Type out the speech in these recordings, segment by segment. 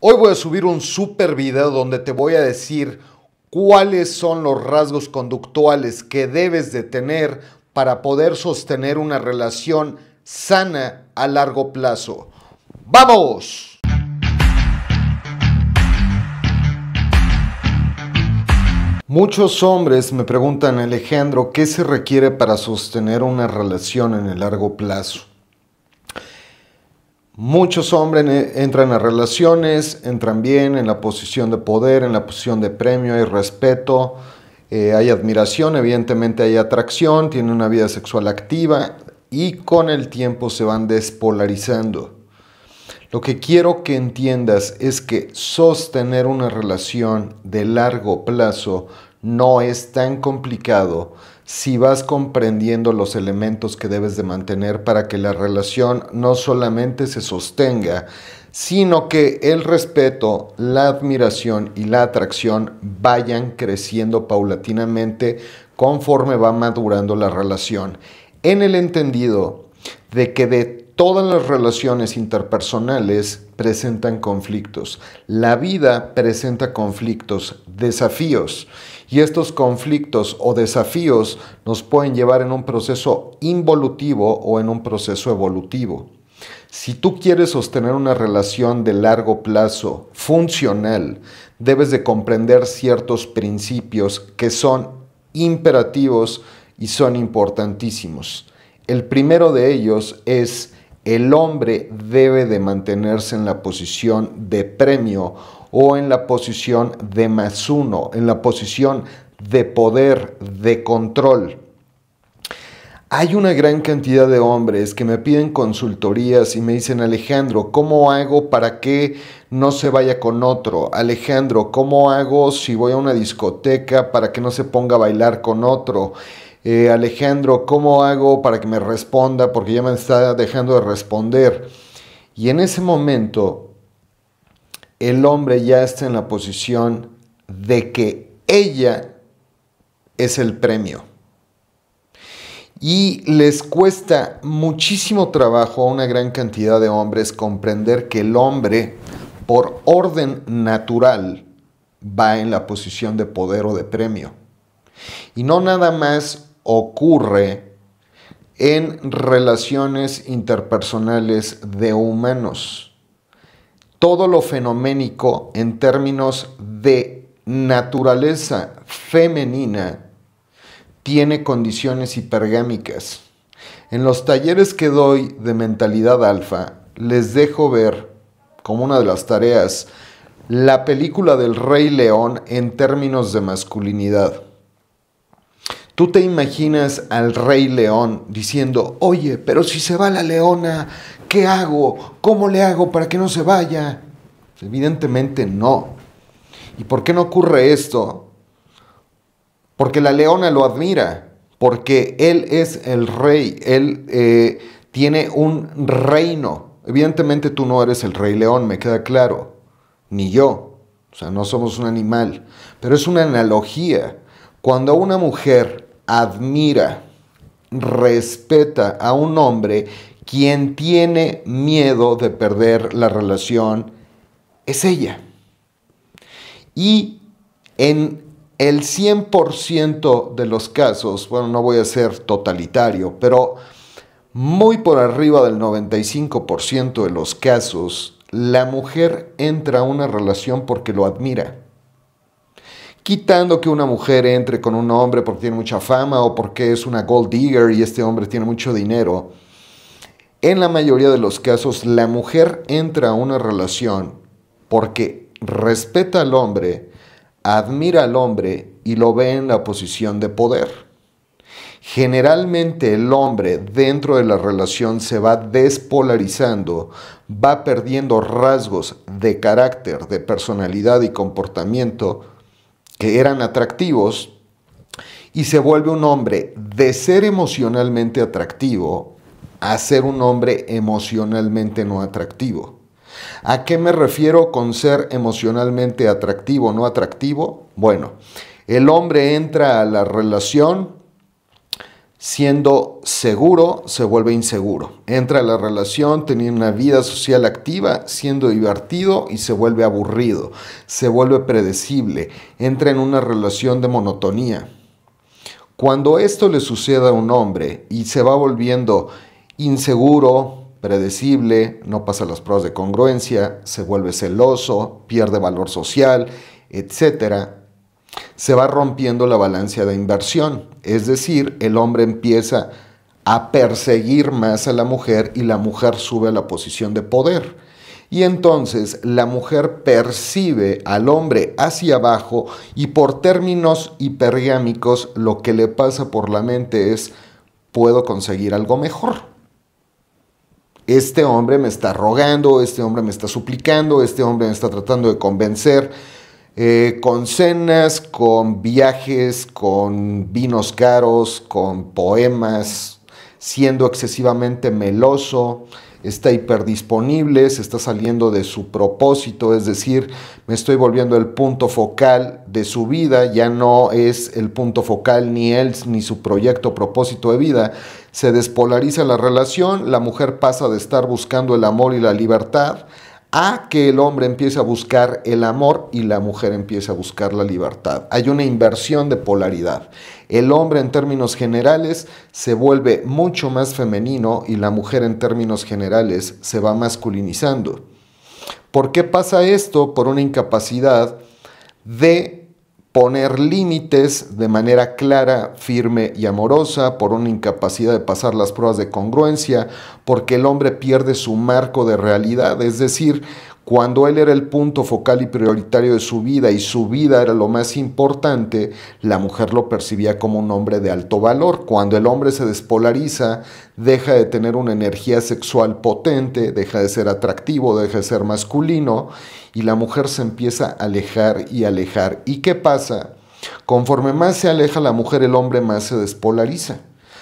Hoy voy a subir un super video donde te voy a decir cuáles son los rasgos conductuales que debes de tener para poder sostener una relación sana a largo plazo. ¡Vamos! Muchos hombres me preguntan, Alejandro, ¿qué se requiere para sostener una relación en el largo plazo? Muchos hombres entran a relaciones, entran bien en la posición de poder, en la posición de premio, hay respeto, eh, hay admiración, evidentemente hay atracción, tienen una vida sexual activa y con el tiempo se van despolarizando. Lo que quiero que entiendas es que sostener una relación de largo plazo no es tan complicado si vas comprendiendo los elementos que debes de mantener para que la relación no solamente se sostenga, sino que el respeto, la admiración y la atracción vayan creciendo paulatinamente conforme va madurando la relación. En el entendido de que de todas las relaciones interpersonales presentan conflictos. La vida presenta conflictos, desafíos. Y estos conflictos o desafíos nos pueden llevar en un proceso involutivo o en un proceso evolutivo. Si tú quieres sostener una relación de largo plazo funcional, debes de comprender ciertos principios que son imperativos y son importantísimos. El primero de ellos es el hombre debe de mantenerse en la posición de premio o en la posición de más uno, en la posición de poder, de control. Hay una gran cantidad de hombres que me piden consultorías y me dicen, Alejandro, ¿cómo hago para que no se vaya con otro? Alejandro, ¿cómo hago si voy a una discoteca para que no se ponga a bailar con otro? Eh, Alejandro, ¿cómo hago para que me responda? Porque ya me está dejando de responder. Y en ese momento, el hombre ya está en la posición de que ella es el premio. Y les cuesta muchísimo trabajo a una gran cantidad de hombres comprender que el hombre, por orden natural, va en la posición de poder o de premio. Y no nada más ocurre en relaciones interpersonales de humanos. Todo lo fenoménico en términos de naturaleza femenina tiene condiciones hipergámicas. En los talleres que doy de mentalidad alfa, les dejo ver, como una de las tareas, la película del Rey León en términos de masculinidad. Tú te imaginas al rey león diciendo, oye, pero si se va la leona, ¿qué hago? ¿Cómo le hago para que no se vaya? Evidentemente no. ¿Y por qué no ocurre esto? Porque la leona lo admira, porque él es el rey, él eh, tiene un reino. Evidentemente tú no eres el rey león, me queda claro, ni yo. O sea, no somos un animal, pero es una analogía. Cuando una mujer admira, respeta a un hombre quien tiene miedo de perder la relación es ella. Y en el 100% de los casos, bueno, no voy a ser totalitario, pero muy por arriba del 95% de los casos, la mujer entra a una relación porque lo admira quitando que una mujer entre con un hombre porque tiene mucha fama o porque es una gold digger y este hombre tiene mucho dinero, en la mayoría de los casos la mujer entra a una relación porque respeta al hombre, admira al hombre y lo ve en la posición de poder. Generalmente el hombre dentro de la relación se va despolarizando, va perdiendo rasgos de carácter, de personalidad y comportamiento que eran atractivos y se vuelve un hombre de ser emocionalmente atractivo a ser un hombre emocionalmente no atractivo. ¿A qué me refiero con ser emocionalmente atractivo o no atractivo? Bueno, el hombre entra a la relación siendo seguro, se vuelve inseguro. Entra a la relación teniendo una vida social activa, siendo divertido y se vuelve aburrido, se vuelve predecible, entra en una relación de monotonía. Cuando esto le sucede a un hombre y se va volviendo inseguro, predecible, no pasa las pruebas de congruencia, se vuelve celoso, pierde valor social, etcétera, se va rompiendo la balanza de inversión. Es decir, el hombre empieza a perseguir más a la mujer y la mujer sube a la posición de poder. Y entonces la mujer percibe al hombre hacia abajo y por términos hipergámicos lo que le pasa por la mente es, puedo conseguir algo mejor. Este hombre me está rogando, este hombre me está suplicando, este hombre me está tratando de convencer eh, con cenas, con viajes, con vinos caros, con poemas, siendo excesivamente meloso, está hiperdisponible, se está saliendo de su propósito, es decir, me estoy volviendo el punto focal de su vida, ya no es el punto focal ni él ni su proyecto propósito de vida, se despolariza la relación, la mujer pasa de estar buscando el amor y la libertad, a que el hombre empiece a buscar el amor y la mujer empiece a buscar la libertad. Hay una inversión de polaridad. El hombre en términos generales se vuelve mucho más femenino y la mujer en términos generales se va masculinizando. ¿Por qué pasa esto? Por una incapacidad de poner límites de manera clara, firme y amorosa, por una incapacidad de pasar las pruebas de congruencia, porque el hombre pierde su marco de realidad, es decir, cuando él era el punto focal y prioritario de su vida y su vida era lo más importante, la mujer lo percibía como un hombre de alto valor. Cuando el hombre se despolariza, deja de tener una energía sexual potente, deja de ser atractivo, deja de ser masculino y la mujer se empieza a alejar y alejar. ¿Y qué pasa? Conforme más se aleja la mujer, el hombre más se despolariza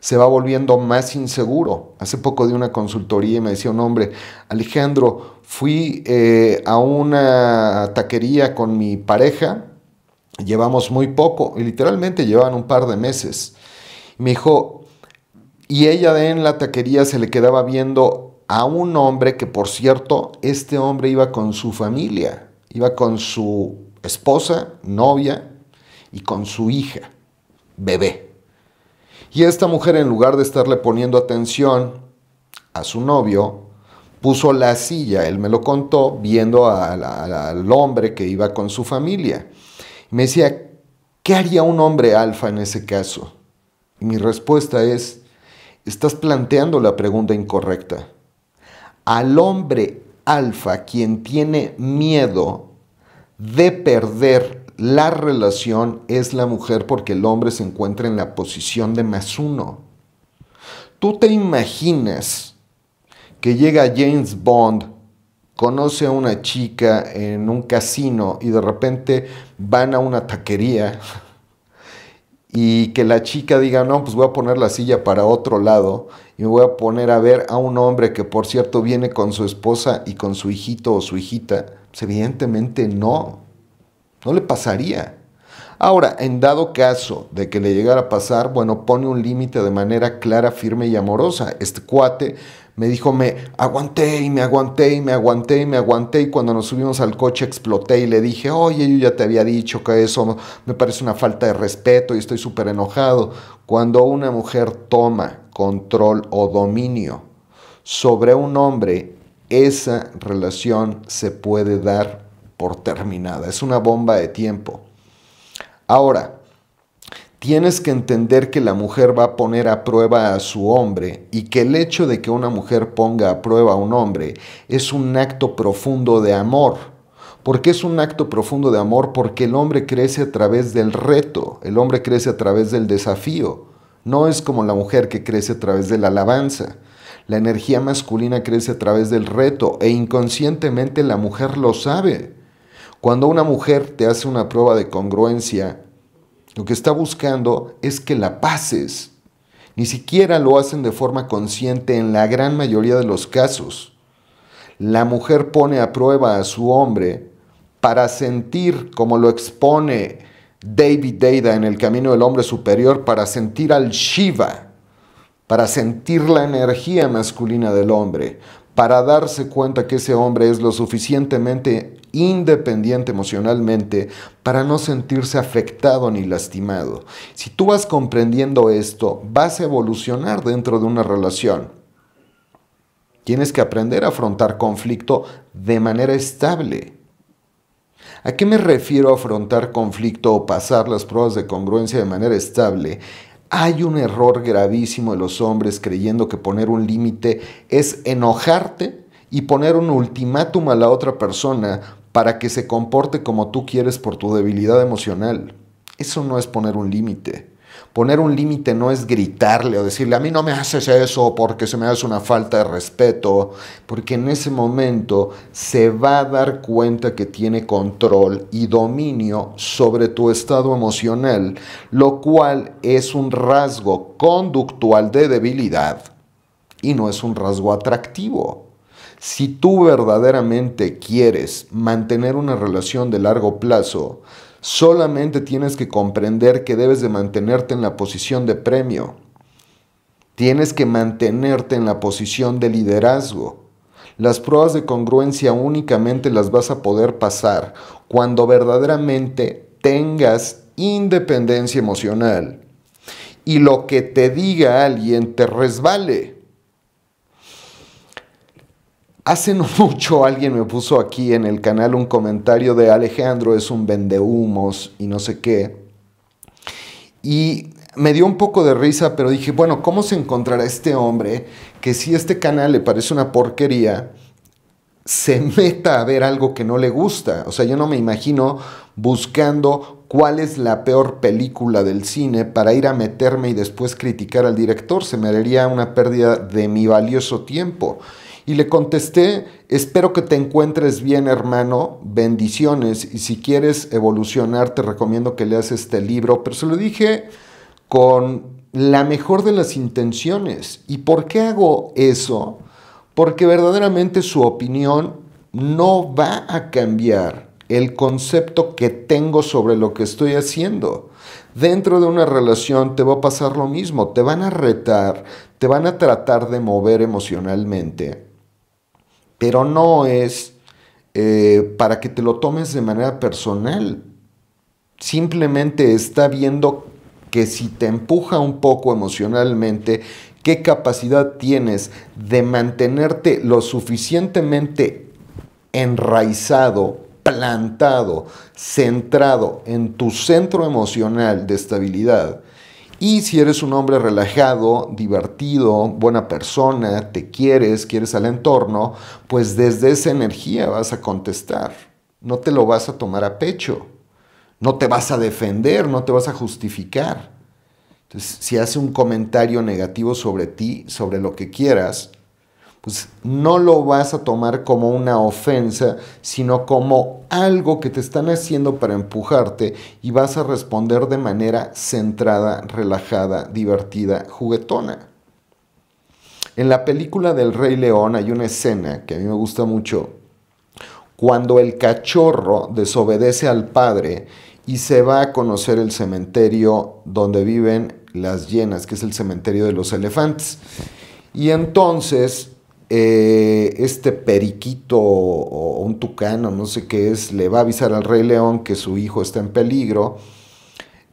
se va volviendo más inseguro. Hace poco di una consultoría y me decía un hombre, Alejandro, fui eh, a una taquería con mi pareja, llevamos muy poco, y literalmente llevaban un par de meses. me dijo, y ella en la taquería se le quedaba viendo a un hombre que, por cierto, este hombre iba con su familia, iba con su esposa, novia y con su hija, bebé. Y esta mujer, en lugar de estarle poniendo atención a su novio, puso la silla, él me lo contó, viendo al hombre que iba con su familia. Me decía, ¿qué haría un hombre alfa en ese caso? Y mi respuesta es, estás planteando la pregunta incorrecta. Al hombre alfa, quien tiene miedo de perder la relación es la mujer porque el hombre se encuentra en la posición de más uno. ¿Tú te imaginas que llega James Bond, conoce a una chica en un casino y de repente van a una taquería y que la chica diga, no, pues voy a poner la silla para otro lado y me voy a poner a ver a un hombre que por cierto viene con su esposa y con su hijito o su hijita? Pues evidentemente no. No le pasaría. Ahora, en dado caso de que le llegara a pasar, bueno, pone un límite de manera clara, firme y amorosa. Este cuate me dijo, me aguanté y me aguanté y me aguanté y me aguanté y cuando nos subimos al coche exploté y le dije, oye, yo ya te había dicho que eso me parece una falta de respeto y estoy súper enojado. Cuando una mujer toma control o dominio sobre un hombre, esa relación se puede dar por terminada. Es una bomba de tiempo. Ahora, tienes que entender que la mujer va a poner a prueba a su hombre y que el hecho de que una mujer ponga a prueba a un hombre es un acto profundo de amor. ¿Por qué es un acto profundo de amor? Porque el hombre crece a través del reto, el hombre crece a través del desafío. No es como la mujer que crece a través de la alabanza. La energía masculina crece a través del reto e inconscientemente la mujer lo sabe. Cuando una mujer te hace una prueba de congruencia, lo que está buscando es que la pases. Ni siquiera lo hacen de forma consciente en la gran mayoría de los casos. La mujer pone a prueba a su hombre para sentir, como lo expone David Deida en El Camino del Hombre Superior, para sentir al Shiva, para sentir la energía masculina del hombre, para darse cuenta que ese hombre es lo suficientemente independiente emocionalmente para no sentirse afectado ni lastimado. Si tú vas comprendiendo esto, vas a evolucionar dentro de una relación. Tienes que aprender a afrontar conflicto de manera estable. ¿A qué me refiero a afrontar conflicto o pasar las pruebas de congruencia de manera estable? Hay un error gravísimo de los hombres creyendo que poner un límite es enojarte y poner un ultimátum a la otra persona para que se comporte como tú quieres por tu debilidad emocional. Eso no es poner un límite. Poner un límite no es gritarle o decirle, a mí no me haces eso porque se me hace una falta de respeto, porque en ese momento se va a dar cuenta que tiene control y dominio sobre tu estado emocional, lo cual es un rasgo conductual de debilidad y no es un rasgo atractivo. Si tú verdaderamente quieres mantener una relación de largo plazo, Solamente tienes que comprender que debes de mantenerte en la posición de premio. Tienes que mantenerte en la posición de liderazgo. Las pruebas de congruencia únicamente las vas a poder pasar cuando verdaderamente tengas independencia emocional y lo que te diga alguien te resbale. Hace no mucho alguien me puso aquí en el canal un comentario de Alejandro es un vendehumos y no sé qué. Y me dio un poco de risa, pero dije, bueno, ¿cómo se encontrará este hombre que si este canal le parece una porquería, se meta a ver algo que no le gusta? O sea, yo no me imagino buscando cuál es la peor película del cine para ir a meterme y después criticar al director. Se me haría una pérdida de mi valioso tiempo. Y le contesté, espero que te encuentres bien hermano, bendiciones, y si quieres evolucionar te recomiendo que leas este libro, pero se lo dije con la mejor de las intenciones. ¿Y por qué hago eso? Porque verdaderamente su opinión no va a cambiar el concepto que tengo sobre lo que estoy haciendo. Dentro de una relación te va a pasar lo mismo, te van a retar, te van a tratar de mover emocionalmente pero no es eh, para que te lo tomes de manera personal. Simplemente está viendo que si te empuja un poco emocionalmente, qué capacidad tienes de mantenerte lo suficientemente enraizado, plantado, centrado en tu centro emocional de estabilidad y si eres un hombre relajado, divertido, buena persona, te quieres, quieres al entorno, pues desde esa energía vas a contestar. No te lo vas a tomar a pecho. No te vas a defender, no te vas a justificar. Entonces, si hace un comentario negativo sobre ti, sobre lo que quieras, pues no lo vas a tomar como una ofensa, sino como algo que te están haciendo para empujarte y vas a responder de manera centrada, relajada, divertida, juguetona. En la película del Rey León hay una escena que a mí me gusta mucho, cuando el cachorro desobedece al padre y se va a conocer el cementerio donde viven las llenas que es el cementerio de los elefantes. Y entonces eh, este periquito o un tucano, no sé qué es, le va a avisar al rey león que su hijo está en peligro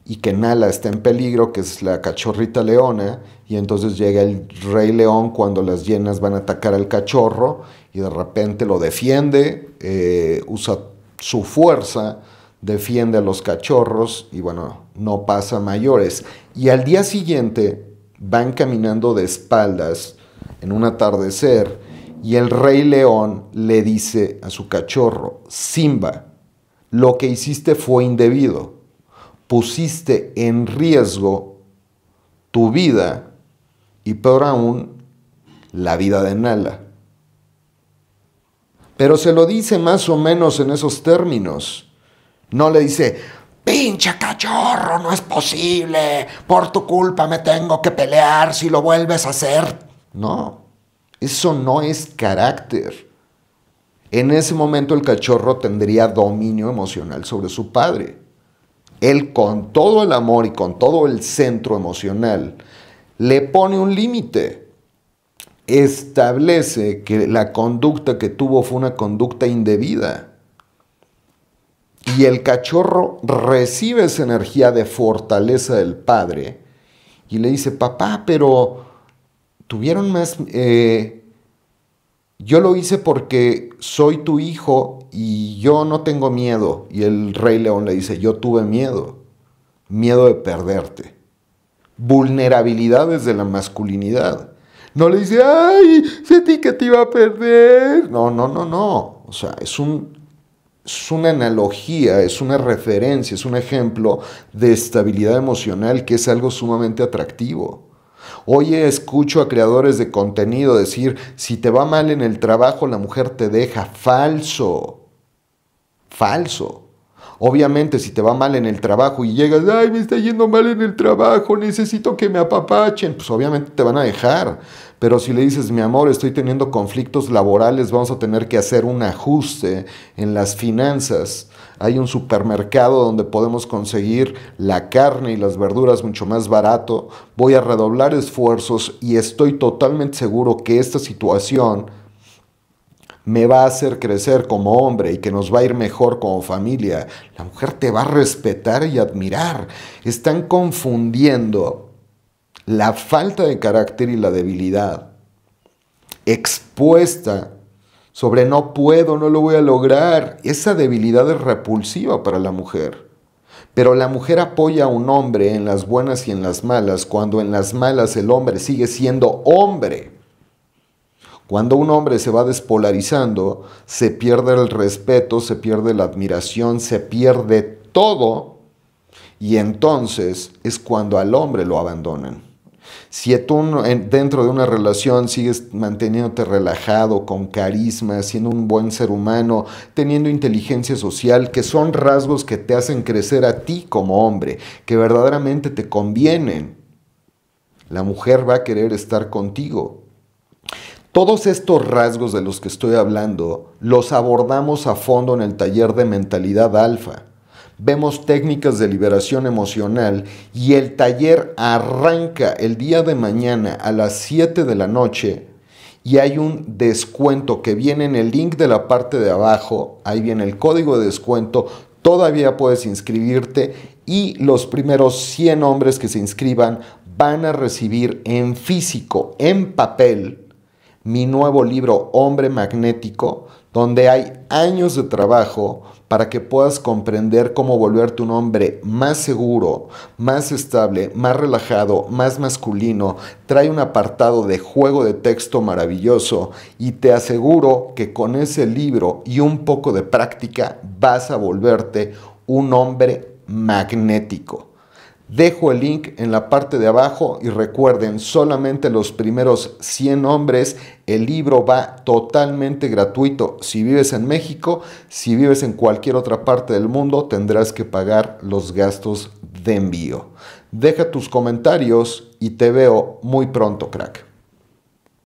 y que Nala está en peligro, que es la cachorrita leona, y entonces llega el rey león cuando las llenas van a atacar al cachorro y de repente lo defiende, eh, usa su fuerza, defiende a los cachorros y bueno, no pasa mayores. Y al día siguiente van caminando de espaldas en un atardecer y el rey león le dice a su cachorro, Simba, lo que hiciste fue indebido, pusiste en riesgo tu vida y peor aún, la vida de Nala. Pero se lo dice más o menos en esos términos. No le dice, pinche cachorro, no es posible, por tu culpa me tengo que pelear, si lo vuelves a hacer, no, eso no es carácter. En ese momento el cachorro tendría dominio emocional sobre su padre. Él con todo el amor y con todo el centro emocional le pone un límite. Establece que la conducta que tuvo fue una conducta indebida. Y el cachorro recibe esa energía de fortaleza del padre y le dice, papá, pero tuvieron más... Eh, yo lo hice porque soy tu hijo y yo no tengo miedo. Y el rey león le dice, yo tuve miedo, miedo de perderte. Vulnerabilidades de la masculinidad. No le dice, ay, sentí que te iba a perder. No, no, no, no. O sea, es, un, es una analogía, es una referencia, es un ejemplo de estabilidad emocional que es algo sumamente atractivo oye escucho a creadores de contenido decir, si te va mal en el trabajo, la mujer te deja. Falso. Falso. Obviamente, si te va mal en el trabajo y llegas, ay, me está yendo mal en el trabajo, necesito que me apapachen, pues obviamente te van a dejar. Pero si le dices, mi amor, estoy teniendo conflictos laborales, vamos a tener que hacer un ajuste en las finanzas hay un supermercado donde podemos conseguir la carne y las verduras mucho más barato, voy a redoblar esfuerzos y estoy totalmente seguro que esta situación me va a hacer crecer como hombre y que nos va a ir mejor como familia. La mujer te va a respetar y admirar. Están confundiendo la falta de carácter y la debilidad expuesta sobre no puedo, no lo voy a lograr. Esa debilidad es repulsiva para la mujer. Pero la mujer apoya a un hombre en las buenas y en las malas, cuando en las malas el hombre sigue siendo hombre. Cuando un hombre se va despolarizando, se pierde el respeto, se pierde la admiración, se pierde todo. Y entonces es cuando al hombre lo abandonan. Si tú dentro de una relación sigues manteniéndote relajado, con carisma, siendo un buen ser humano, teniendo inteligencia social, que son rasgos que te hacen crecer a ti como hombre, que verdaderamente te convienen, la mujer va a querer estar contigo. Todos estos rasgos de los que estoy hablando los abordamos a fondo en el taller de mentalidad alfa vemos técnicas de liberación emocional y el taller arranca el día de mañana a las 7 de la noche y hay un descuento que viene en el link de la parte de abajo, ahí viene el código de descuento, todavía puedes inscribirte y los primeros 100 hombres que se inscriban van a recibir en físico, en papel, mi nuevo libro Hombre Magnético, donde hay años de trabajo, para que puedas comprender cómo volverte un hombre más seguro, más estable, más relajado, más masculino. Trae un apartado de juego de texto maravilloso y te aseguro que con ese libro y un poco de práctica vas a volverte un hombre magnético. Dejo el link en la parte de abajo y recuerden, solamente los primeros 100 hombres, el libro va totalmente gratuito. Si vives en México, si vives en cualquier otra parte del mundo, tendrás que pagar los gastos de envío. Deja tus comentarios y te veo muy pronto, crack.